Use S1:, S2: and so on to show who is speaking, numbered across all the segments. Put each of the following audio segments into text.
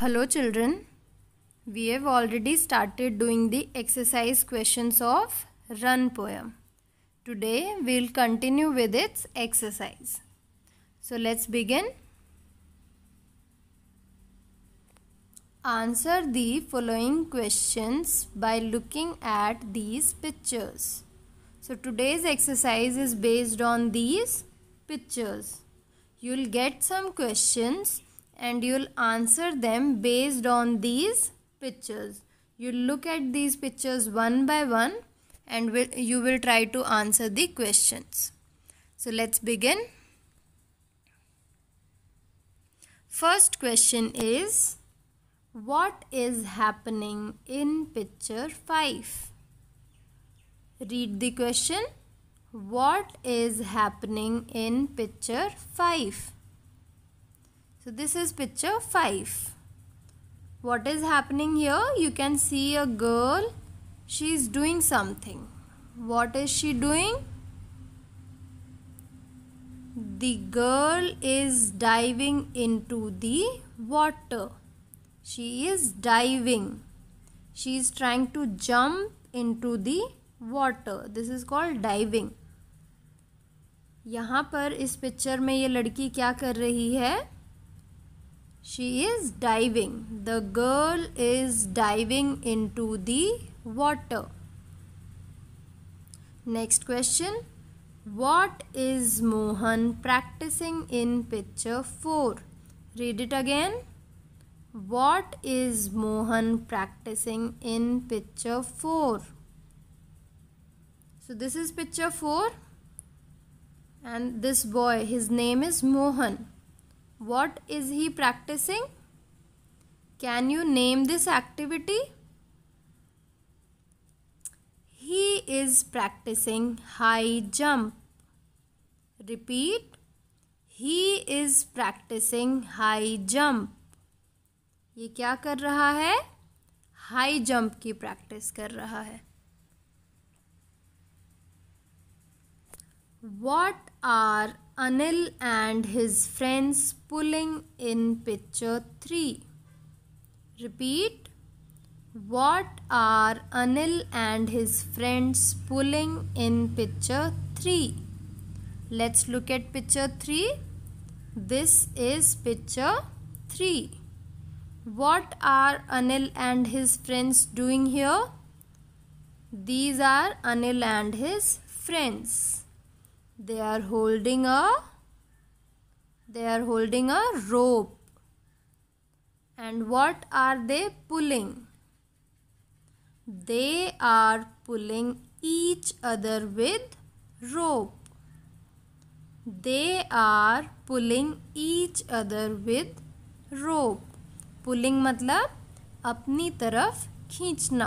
S1: Hello children, we have already started doing the exercise questions of Run poem. Today we will continue with its exercise. So let's begin. Answer the following questions by looking at these pictures. So today's exercise is based on these pictures. You'll get some questions and you'll answer them based on these pictures. You look at these pictures one by one and will, you will try to answer the questions. So let's begin. First question is What is happening in picture 5? Read the question. What is happening in picture 5? So this is picture 5. What is happening here? You can see a girl. She is doing something. What is she doing? The girl is diving into the water. She is diving. She is trying to jump into the water. This is called diving. यहाँ पर इस picture में ये लड़की क्या कर रही है she is diving. The girl is diving into the water. Next question. What is Mohan practicing in picture 4? Read it again. What is Mohan practicing in picture 4? So this is picture 4 and this boy his name is Mohan. what is he practicing can you name this activity he is practicing high jump repeat he is practicing high jump ये क्या कर रहा है high jump की practice कर रहा है What are Anil and his friends pulling in picture 3? Repeat. What are Anil and his friends pulling in picture 3? Let's look at picture 3. This is picture 3. What are Anil and his friends doing here? These are Anil and his friends. they are holding a they are holding a rope and what are they pulling they are pulling each other with rope they are pulling each other with rope pulling matlab apni taraf खींचना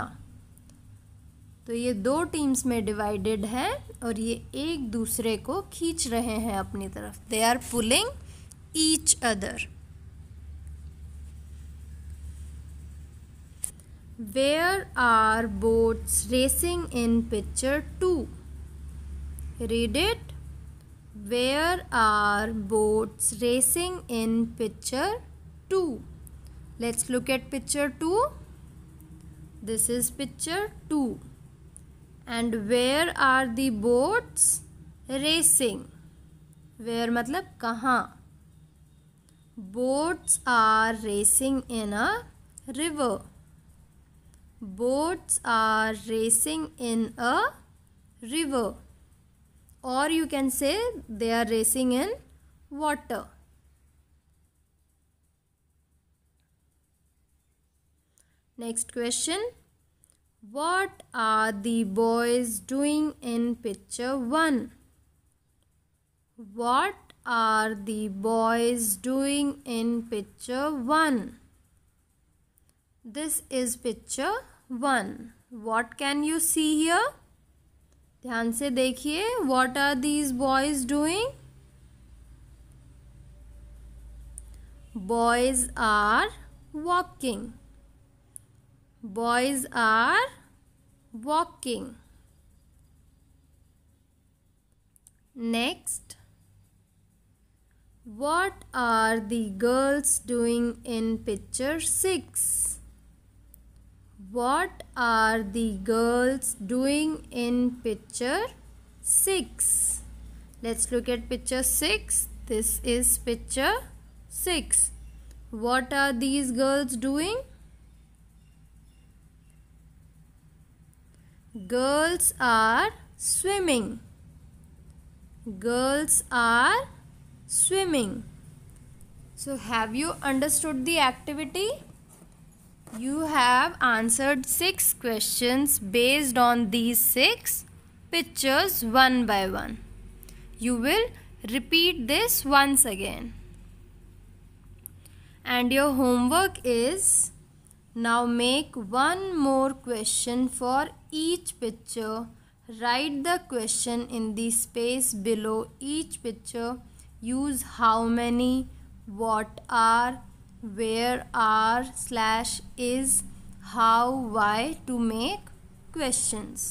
S1: तो ये दो teams में divided है और ये एक दूसरे को खींच रहे हैं अपनी तरफ they are pulling each other where are boats racing in picture two read it where are boats racing in picture two let's look at picture two this is picture two And where are the boats racing? Where, मतलब कहाँ Boats are racing in a river. Boats are racing in a river. Or you can say they are racing in water. Next question. What are the boys doing in picture 1? What are the boys doing in picture 1? This is picture 1. What can you see here? ध्यान से देखिए What are these boys doing? Boys are walking boys are walking. Next, what are the girls doing in picture 6? What are the girls doing in picture 6? Let's look at picture 6. This is picture 6. What are these girls doing? Girls are swimming. Girls are swimming. So, have you understood the activity? You have answered six questions based on these six pictures one by one. You will repeat this once again. And your homework is now make one more question for each picture write the question in the space below each picture use how many what are where are slash is how why to make questions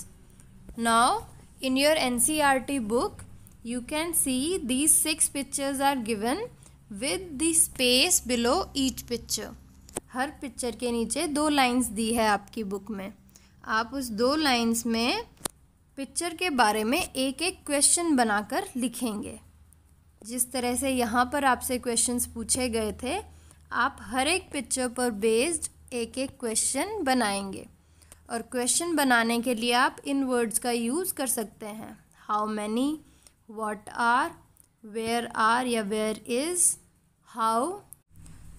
S1: now in your ncrt book you can see these six pictures are given with the space below each picture हर picture के नीचे दो lines दी है आपकी book में आप उस दो लाइंस में पिक्चर के बारे में एक एक क्वेश्चन बनाकर लिखेंगे जिस तरह से यहाँ पर आपसे क्वेश्चंस पूछे गए थे आप हर एक पिक्चर पर बेस्ड एक एक क्वेश्चन बनाएंगे और क्वेश्चन बनाने के लिए आप इन वर्ड्स का यूज़ कर सकते हैं how many what are where are या where is how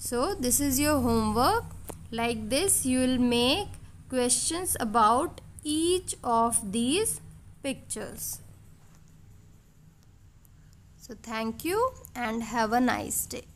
S1: so this is your homework like this you will make questions about each of these pictures. So thank you and have a nice day.